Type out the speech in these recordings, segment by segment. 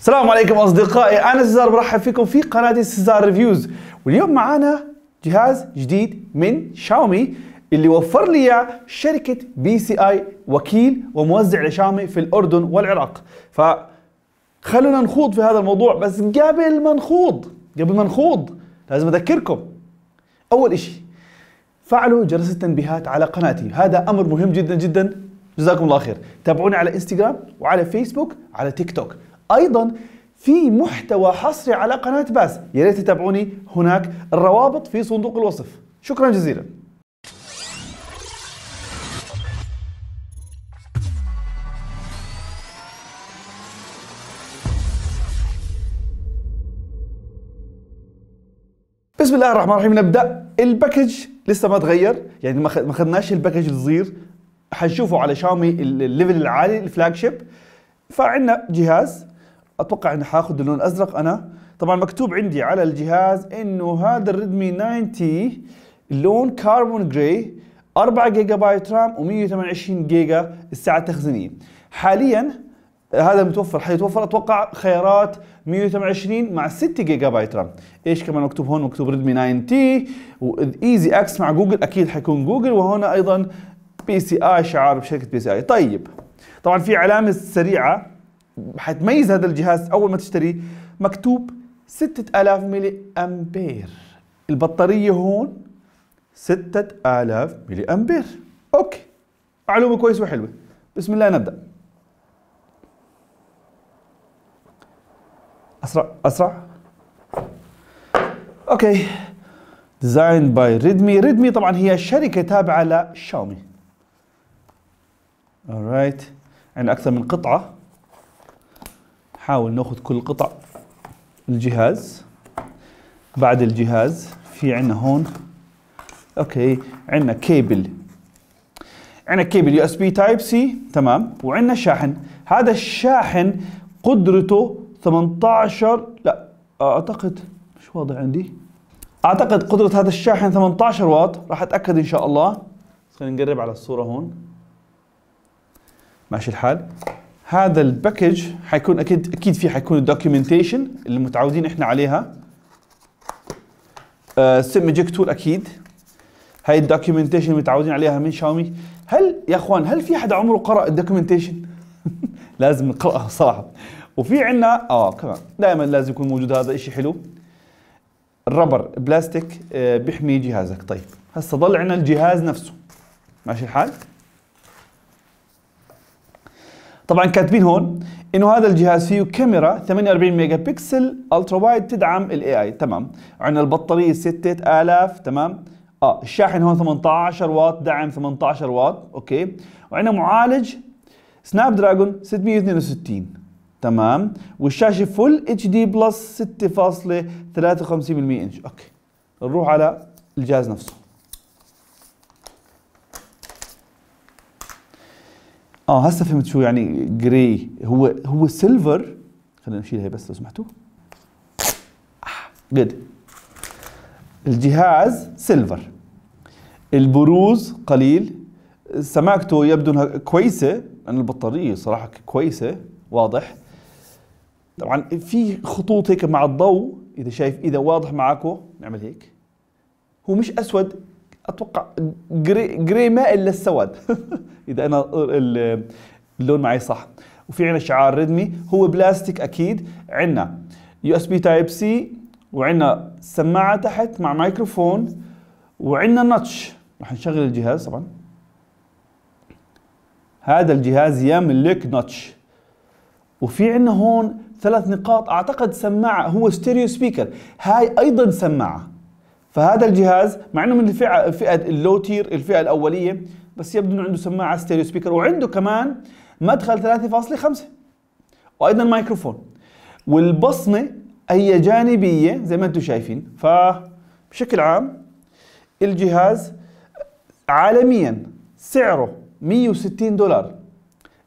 السلام عليكم اصدقائي انا سيزار برحب فيكم في قناه سيزار ريفيوز واليوم معانا جهاز جديد من شاومي اللي وفر لي شركه بي سي اي وكيل وموزع لشاومي في الاردن والعراق ف خلونا نخوض في هذا الموضوع بس قبل ما نخوض قبل ما نخوض لازم اذكركم اول اشي فعلوا جرس التنبيهات على قناتي هذا امر مهم جدا جدا جزاكم الله خير تابعوني على انستغرام وعلى فيسبوك على تيك توك ايضا في محتوى حصري على قناه باس يا ريت تتابعوني هناك الروابط في صندوق الوصف شكرا جزيلا بسم الله الرحمن الرحيم نبدا الباكج لسه ما تغير يعني ما خدناش الباكج الصغير حنشوفه على شاومي الليفل العالي الفلاج شيب فعندنا جهاز اتوقع اني حاخذ اللون الازرق انا طبعا مكتوب عندي على الجهاز انه هذا الريدمي 90 لون كاربون جراي 4 جيجا بايت رام و128 جيجا السعه التخزينيه حاليا هذا متوفر حيتوفر اتوقع خيارات 128 مع 6 جيجا بايت رام ايش كمان مكتوب هون مكتوب ريدمي 9 تي وايزي اكس مع جوجل اكيد حيكون جوجل وهنا ايضا بي سي اي شعار بشركه بي سي اي طيب طبعا في علامه سريعه حتميز هذا الجهاز اول ما تشتريه مكتوب 6000 ملي امبير البطاريه هون 6000 ملي امبير اوكي معلومه كويسه وحلوه بسم الله نبدا اسرع اسرع اوكي ديزاين باي ريدمي ريدمي طبعا هي شركه تابعه لشاومي اورايت عندنا اكثر من قطعه نحاول ناخذ كل قطع الجهاز بعد الجهاز في عندنا هون اوكي عندنا كيبل عندنا كيبل يو اس بي تايب سي تمام وعندنا شاحن هذا الشاحن قدرته 18 لا اعتقد مش واضح عندي اعتقد قدرة هذا الشاحن 18 واط راح اتاكد ان شاء الله خلينا نقرب على الصورة هون ماشي الحال هذا الباكج حيكون اكيد اكيد في حيكون الدوكيومنتيشن اللي متعودين احنا عليها آه، سيمجيك تول اكيد هاي الدوكيومنتيشن اللي متعودين عليها من شاومي هل يا اخوان هل في حدا عمره قرا الدوكيومنتيشن لازم نقراها صراحه وفي عندنا اه كمان دائما لازم يكون موجود هذا شيء حلو الربر بلاستيك آه، بيحمي جهازك طيب هسه ضل عندنا الجهاز نفسه ماشي الحال طبعا كاتبين هون انه هذا الجهاز فيه كاميرا 48 ميجا بكسل الترا وايد تدعم الاي اي تمام عندنا البطاريه 6000 تمام اه الشاحن هون 18 واط دعم 18 واط اوكي وعندنا معالج سناب دراجون 662 تمام والشاشه فول اتش دي بلس 6.53 انش اوكي نروح على الجهاز نفسه اه هسه فهمت شو يعني جراي هو هو سيلفر خلينا نشيل هي بس لو سمحتوا جود آه، الجهاز سيلفر البروز قليل سماكته يبدو انها كويسه لان البطاريه صراحه كويسه واضح طبعا في خطوط هيك مع الضوء اذا شايف اذا واضح معاكم نعمل هيك هو مش اسود اتوقع جري, جري مائل للسواد اذا انا اللون معي صح وفي عندنا شعار ريدمي هو بلاستيك اكيد عندنا يو اس بي تايب سي وعندنا سماعه تحت مع مايكروفون وعندنا نتش راح نشغل الجهاز طبعا هذا الجهاز يملك نتش وفي عندنا هون ثلاث نقاط اعتقد سماعه هو ستيريو سبيكر هاي ايضا سماعه فهذا الجهاز مع انه من الفئه فئه اللو تير الفئه الاوليه بس يبدو انه عنده سماعه ستيريو سبيكر وعنده كمان مدخل 3.5 وايضا مايكروفون والبصمه هي جانبيه زي ما انتم شايفين فبشكل عام الجهاز عالميا سعره 160 دولار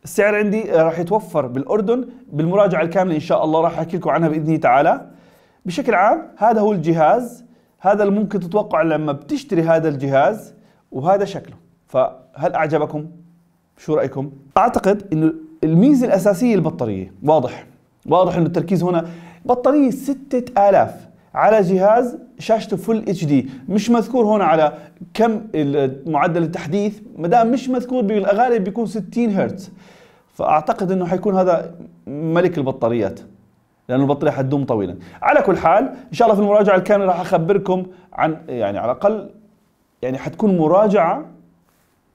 السعر عندي راح يتوفر بالاردن بالمراجعه الكامله ان شاء الله راح احكي لكم عنها باذن تعالى بشكل عام هذا هو الجهاز هذا اللي ممكن تتوقع لما بتشتري هذا الجهاز وهذا شكله فهل اعجبكم شو رايكم اعتقد انه الميزه الاساسيه البطاريه واضح واضح انه التركيز هنا بطاريه 6000 على جهاز شاشته فل اتش دي مش مذكور هون على كم معدل التحديث ما دام مش مذكور بالغالب بيكون 60 هرتز فاعتقد انه حيكون هذا ملك البطاريات لانه البطاريه حتدوم طويلا على كل حال ان شاء الله في المراجعه الكامله راح اخبركم عن يعني على الاقل يعني حتكون مراجعه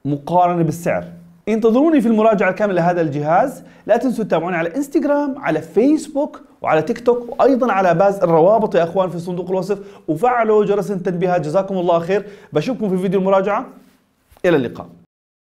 مقارنه بالسعر انتظروني في المراجعه الكامله لهذا الجهاز لا تنسوا تتابعوني على انستغرام على فيسبوك وعلى تيك توك وايضا على باز الروابط يا اخوان في صندوق الوصف وفعلوا جرس التنبيهات جزاكم الله خير بشوفكم في فيديو المراجعه الى اللقاء